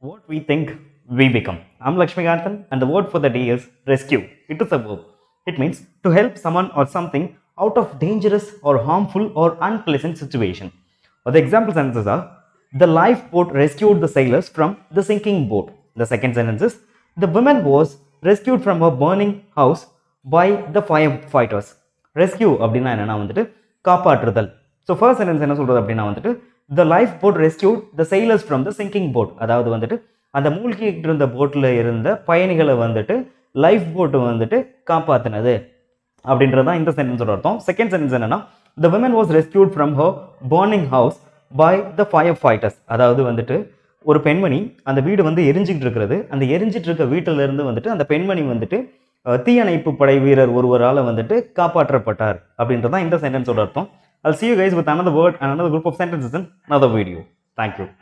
what we think we become. I'm Lakshmi Ganthan and the word for the day is rescue. It is a verb. It means to help someone or something out of dangerous or harmful or unpleasant situation. Or the example sentences are the lifeboat rescued the sailors from the sinking boat. The second sentence is the woman was rescued from her burning house by the firefighters. Rescue அப்படின்னா என்னென்னா வந்துட்டு காப்பாற்றுதல் so first sentence என்ன சொல்கிறது அப்படின்னா வந்துட்டு the life boat rescued the sailors from the sinking boat அதாவது வந்துட்டு அந்த மூழ்கிட்டு இருந்த போட்டில் இருந்த பயணிகளை வந்துட்டு லைஃப் போட்டு வந்துட்டு காப்பாற்றினது அப்படின்றது தான் இந்த சென்டென்ஸோட அர்த்தம் செகண்ட் சென்டென்ஸ் என்னென்னா the women was rescued from ஹோ burning house by the firefighters அதாவது வந்துட்டு ஒரு பெண்மணி அந்த வீடு வந்து எரிஞ்சிக்கிட்டு இருக்கிறது அந்த எரிஞ்சிட்டு இருக்க வீட்டிலேருந்து வந்துட்டு அந்த பெண்மணி வந்துட்டு தீயணைப்பு படை வீரர் ஒருவரால் வந்துட்டு காப்பாற்றப்பட்டார் அப்படின்றது தான் இந்த சென்டென்ஸோட அர்த்தம் I'll see you guys with another word and another group of sentences in another video. Thank you.